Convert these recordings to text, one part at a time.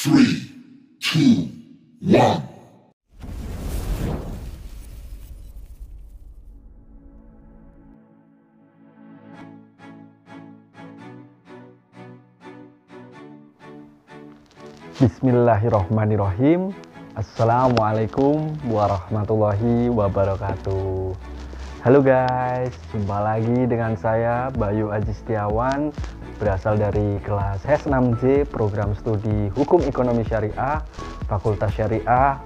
Three, two, one. Bismillahirrahmanirrahim. Assalamualaikum warahmatullahi wabarakatuh. Halo guys, jumpa lagi dengan saya Bayu Aji Setiawan berasal dari kelas s 6J Program Studi Hukum Ekonomi Syariah Fakultas Syariah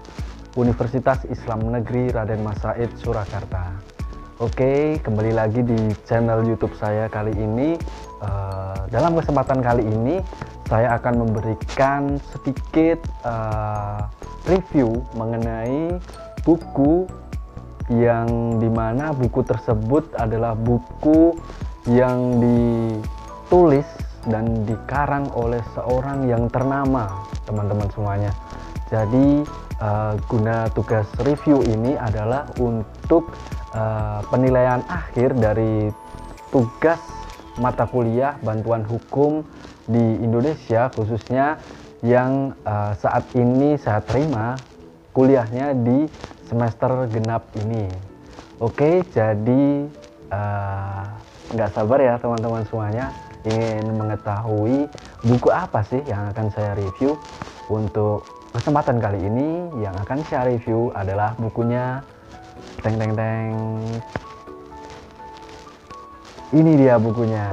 Universitas Islam Negeri Raden Mas Said Surakarta. Oke, kembali lagi di channel YouTube saya kali ini. Eh, dalam kesempatan kali ini, saya akan memberikan sedikit eh, review mengenai buku yang dimana buku tersebut adalah buku yang ditulis dan dikarang oleh seorang yang ternama teman-teman semuanya jadi uh, guna tugas review ini adalah untuk uh, penilaian akhir dari tugas mata kuliah bantuan hukum di Indonesia khususnya yang uh, saat ini saya terima kuliahnya di semester genap ini. Oke, jadi eh, nggak uh, sabar ya teman-teman semuanya ingin mengetahui buku apa sih yang akan saya review untuk kesempatan kali ini yang akan saya review adalah bukunya teng teng teng ini dia bukunya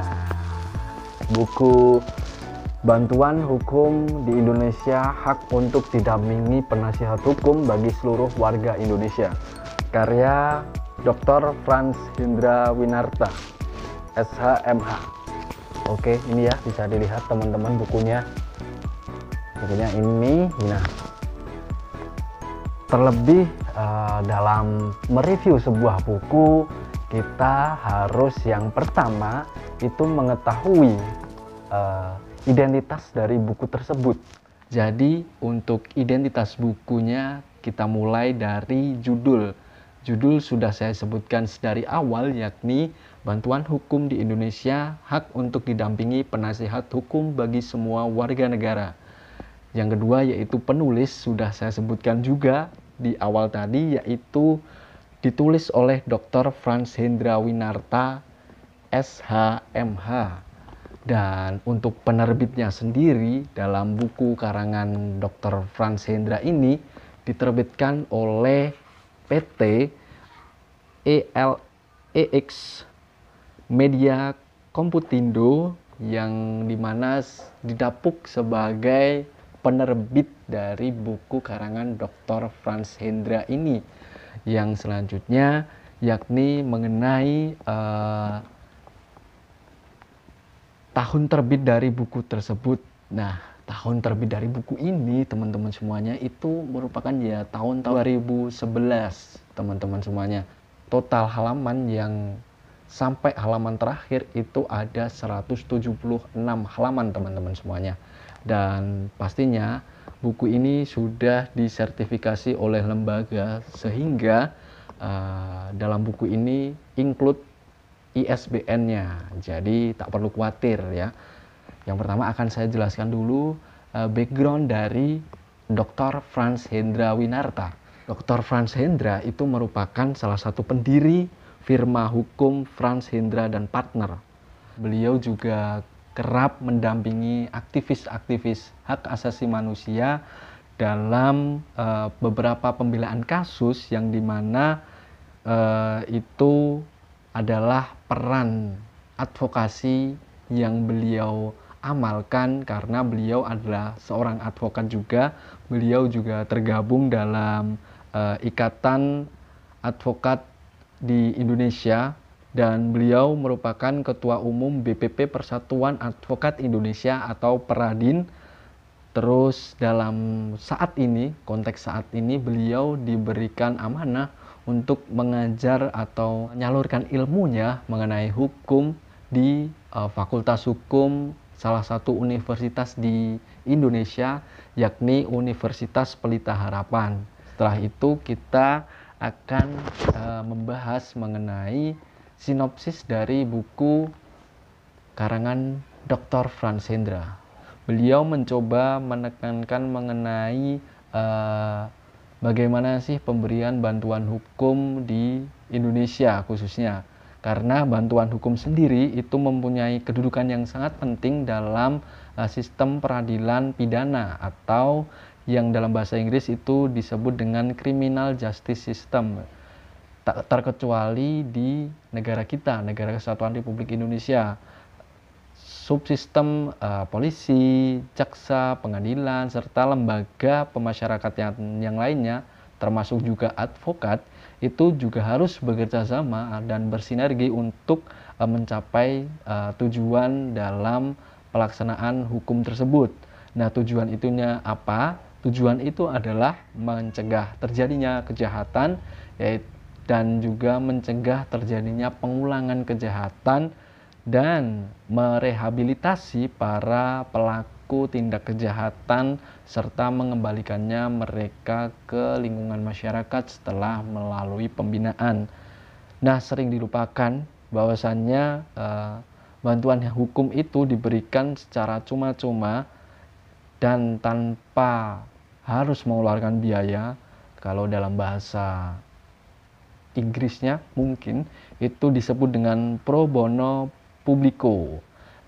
buku Bantuan hukum di Indonesia hak untuk didampingi penasihat hukum bagi seluruh warga Indonesia. Karya Dr. Franz Hindra Winarta, SHMH. Oke, ini ya bisa dilihat teman-teman bukunya. Bukunya ini, nah. Terlebih uh, dalam mereview sebuah buku, kita harus yang pertama itu mengetahui uh, identitas dari buku tersebut. Jadi untuk identitas bukunya kita mulai dari judul. Judul sudah saya sebutkan dari awal yakni Bantuan Hukum di Indonesia Hak untuk didampingi penasihat hukum bagi semua warga negara. Yang kedua yaitu penulis sudah saya sebutkan juga di awal tadi yaitu ditulis oleh Dr. Franz Hendra Winarta SHMH dan untuk penerbitnya sendiri dalam buku karangan Dr. Franz Hendra ini diterbitkan oleh PT ELEX Media Komputindo yang dimana didapuk sebagai penerbit dari buku karangan Dr. Franz Hendra ini yang selanjutnya yakni mengenai uh, tahun terbit dari buku tersebut. Nah, tahun terbit dari buku ini teman-teman semuanya itu merupakan ya tahun 2011 teman-teman semuanya. Total halaman yang sampai halaman terakhir itu ada 176 halaman teman-teman semuanya. Dan pastinya buku ini sudah disertifikasi oleh lembaga sehingga uh, dalam buku ini include ISBN-nya. Jadi tak perlu khawatir ya. Yang pertama akan saya jelaskan dulu eh, background dari Dr. Franz Hendra Winarta. Dr. Franz Hendra itu merupakan salah satu pendiri firma hukum Franz Hendra dan Partner. Beliau juga kerap mendampingi aktivis-aktivis hak asasi manusia dalam uh, beberapa pembelaan kasus yang dimana uh, eh, itu adalah peran advokasi yang beliau amalkan karena beliau adalah seorang advokat juga. Beliau juga tergabung dalam uh, Ikatan Advokat di Indonesia dan beliau merupakan ketua umum BPP Persatuan Advokat Indonesia atau Peradin. Terus dalam saat ini, konteks saat ini beliau diberikan amanah untuk mengajar atau menyalurkan ilmunya mengenai hukum di uh, Fakultas Hukum salah satu universitas di Indonesia yakni Universitas Pelita Harapan. Setelah itu kita akan uh, membahas mengenai sinopsis dari buku karangan Dr. Franz Hendra. Beliau mencoba menekankan mengenai uh, bagaimana sih pemberian bantuan hukum di Indonesia khususnya karena bantuan hukum sendiri itu mempunyai kedudukan yang sangat penting dalam eh, sistem peradilan pidana atau yang dalam bahasa Inggris itu disebut dengan criminal justice system tak terkecuali di negara kita negara kesatuan Republik Indonesia subsistem uh, polisi, jaksa, pengadilan, serta lembaga pemasyarakatan yang, yang lainnya, termasuk juga advokat, itu juga harus bekerja sama dan bersinergi untuk uh, mencapai uh, tujuan dalam pelaksanaan hukum tersebut. Nah, tujuan itunya apa? Tujuan itu adalah mencegah terjadinya kejahatan yaitu dan juga mencegah terjadinya pengulangan kejahatan dan merehabilitasi para pelaku tindak kejahatan serta mengembalikannya mereka ke lingkungan masyarakat setelah melalui pembinaan. Nah, sering dilupakan bahwasannya eh, bantuan hukum itu diberikan secara cuma-cuma dan tanpa harus mengeluarkan biaya kalau dalam bahasa Inggrisnya mungkin itu disebut dengan pro bono publiko.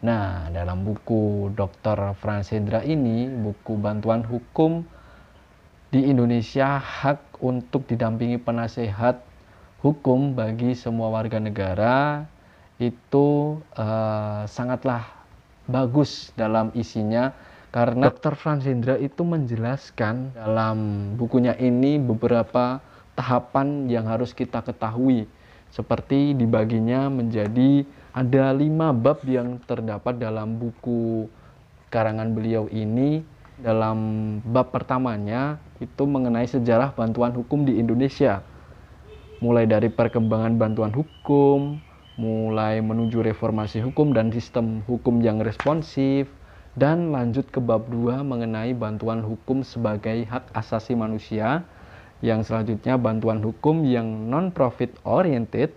Nah, dalam buku Dr. Fransendra ini, buku bantuan hukum di Indonesia hak untuk didampingi penasehat hukum bagi semua warga negara itu eh, sangatlah bagus dalam isinya karena Dr. Fransendra itu menjelaskan dalam bukunya ini beberapa tahapan yang harus kita ketahui seperti dibaginya menjadi ada lima bab yang terdapat dalam buku karangan beliau ini. Dalam bab pertamanya itu mengenai sejarah bantuan hukum di Indonesia. Mulai dari perkembangan bantuan hukum, mulai menuju reformasi hukum dan sistem hukum yang responsif, dan lanjut ke bab dua mengenai bantuan hukum sebagai hak asasi manusia. Yang selanjutnya bantuan hukum yang non-profit oriented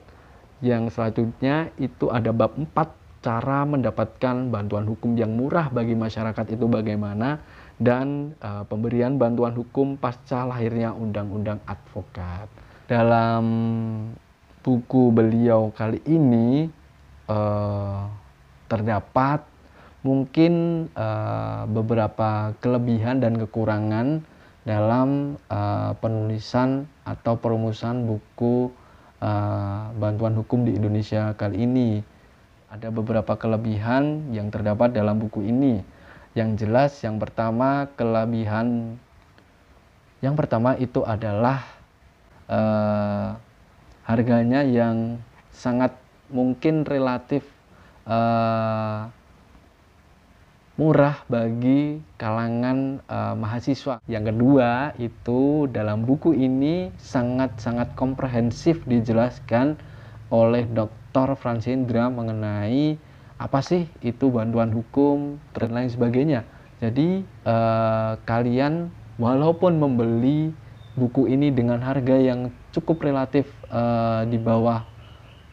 yang selanjutnya itu ada bab 4 cara mendapatkan bantuan hukum yang murah bagi masyarakat itu bagaimana dan e, pemberian bantuan hukum pasca lahirnya undang-undang advokat. Dalam buku beliau kali ini e, terdapat mungkin e, beberapa kelebihan dan kekurangan dalam penulisan atau perumusan buku uh, bantuan hukum di Indonesia kali ini. Ada beberapa kelebihan yang terdapat dalam buku ini. Yang jelas yang pertama kelebihan yang pertama itu adalah uh, harganya yang sangat mungkin relatif uh, murah bagi kalangan uh, mahasiswa. Yang kedua itu dalam buku ini sangat-sangat komprehensif dijelaskan oleh Dr. Francindra mengenai apa sih itu bantuan hukum dan lain sebagainya. Jadi uh, kalian walaupun membeli buku ini dengan harga yang cukup relatif uh, di bawah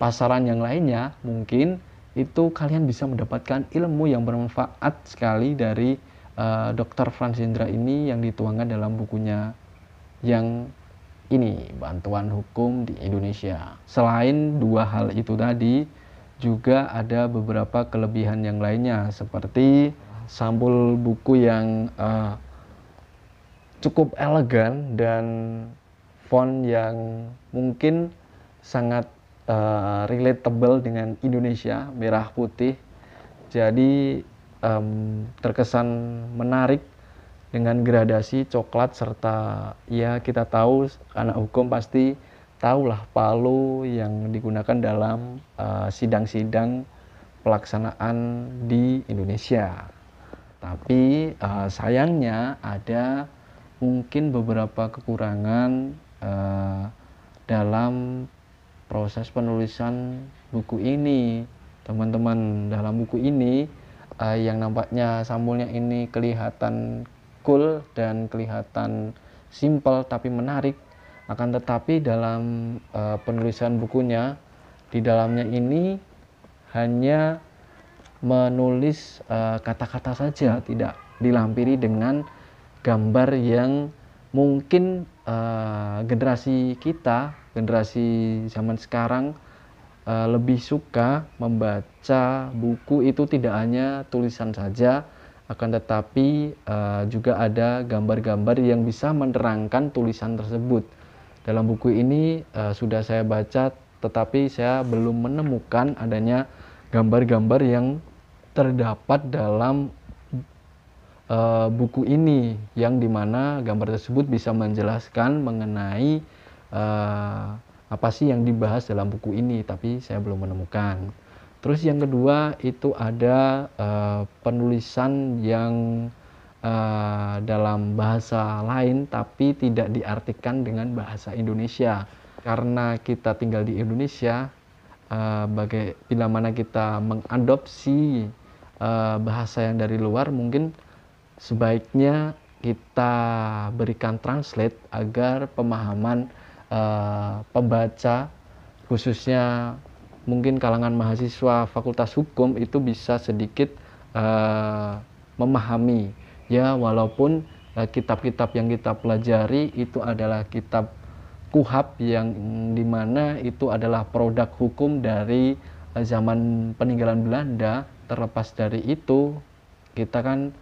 pasaran yang lainnya mungkin itu kalian bisa mendapatkan ilmu yang bermanfaat sekali dari uh, eh, Dr. Franz Indra ini yang dituangkan dalam bukunya yang ini bantuan hukum di Indonesia. Selain dua hal itu tadi, juga ada beberapa kelebihan yang lainnya seperti sampul buku yang uh, cukup elegan dan font yang mungkin sangat uh, relatable dengan Indonesia merah putih jadi um, terkesan menarik dengan gradasi coklat serta ya kita tahu anak hukum pasti tahulah palu yang digunakan dalam eh, sidang-sidang uh, pelaksanaan di Indonesia. Tapi uh, sayangnya ada mungkin beberapa kekurangan uh, dalam proses penulisan buku ini teman-teman dalam buku ini uh, yang nampaknya sampulnya ini kelihatan cool dan kelihatan simple tapi menarik akan tetapi dalam uh, penulisan bukunya di dalamnya ini hanya menulis eh, kata-kata uh, saja tidak dilampiri dengan gambar yang mungkin uh, generasi kita, generasi zaman sekarang uh, lebih suka membaca buku itu tidak hanya tulisan saja, akan tetapi uh, juga ada gambar-gambar yang bisa menerangkan tulisan tersebut. Dalam buku ini uh, sudah saya baca, tetapi saya belum menemukan adanya gambar-gambar yang terdapat dalam uh, buku ini yang dimana gambar tersebut bisa menjelaskan mengenai uh, apa sih yang dibahas dalam buku ini tapi saya belum menemukan terus yang kedua itu ada uh, penulisan yang uh, dalam bahasa lain tapi tidak diartikan dengan bahasa Indonesia karena kita tinggal di Indonesia Bagaimana bagai bila mana kita mengadopsi bahasa yang dari luar mungkin sebaiknya kita berikan translate agar pemahaman uh, pembaca khususnya mungkin kalangan mahasiswa fakultas hukum itu bisa sedikit uh, memahami ya walaupun eh, kitab-kitab uh, yang kita pelajari itu adalah kitab kuhab yang dimana itu adalah produk hukum dari zaman peninggalan Belanda terlepas dari itu kita kan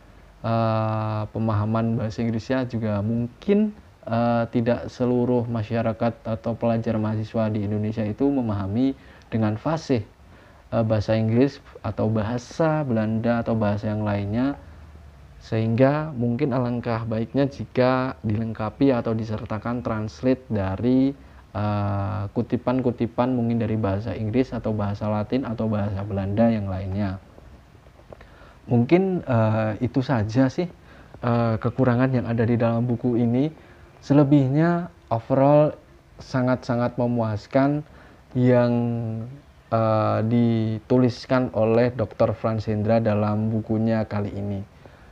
uh, pemahaman bahasa Inggrisnya juga mungkin uh, tidak seluruh masyarakat atau pelajar mahasiswa di Indonesia itu memahami dengan fasih uh, bahasa Inggris atau bahasa Belanda atau bahasa yang lainnya sehingga mungkin alangkah baiknya jika dilengkapi atau disertakan translate dari kutipan-kutipan uh, kutipan -kutipan mungkin dari bahasa Inggris atau bahasa Latin atau bahasa Belanda yang lainnya mungkin uh, itu saja sih uh, kekurangan yang ada di dalam buku ini selebihnya overall sangat-sangat memuaskan yang uh, dituliskan oleh Dr. Franz Hendra dalam bukunya kali ini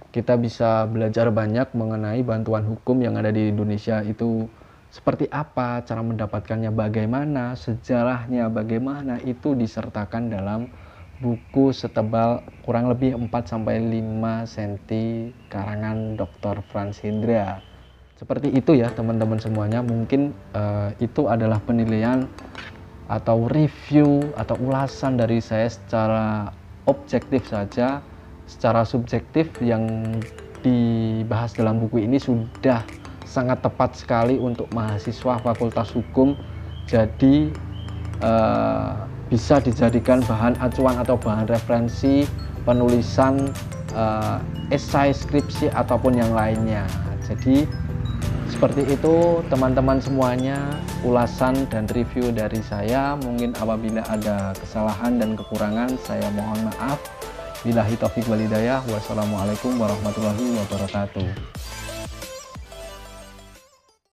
kita bisa belajar banyak mengenai bantuan hukum yang ada di Indonesia itu seperti apa, cara mendapatkannya bagaimana, sejarahnya bagaimana itu disertakan dalam buku setebal kurang lebih 4 sampai 5 cm karangan Dr. Franz Hindra. Seperti itu ya teman-teman semuanya, mungkin uh, itu adalah penilaian atau review atau ulasan dari saya secara objektif saja, secara subjektif yang dibahas dalam buku ini sudah sangat tepat sekali untuk mahasiswa Fakultas Hukum. Jadi uh, bisa dijadikan bahan acuan atau bahan referensi penulisan uh, esai, skripsi ataupun yang lainnya. Jadi seperti itu teman-teman semuanya ulasan dan review dari saya. Mungkin apabila ada kesalahan dan kekurangan saya mohon maaf. Bilahi taufiq walidayah. Wassalamualaikum warahmatullahi wabarakatuh.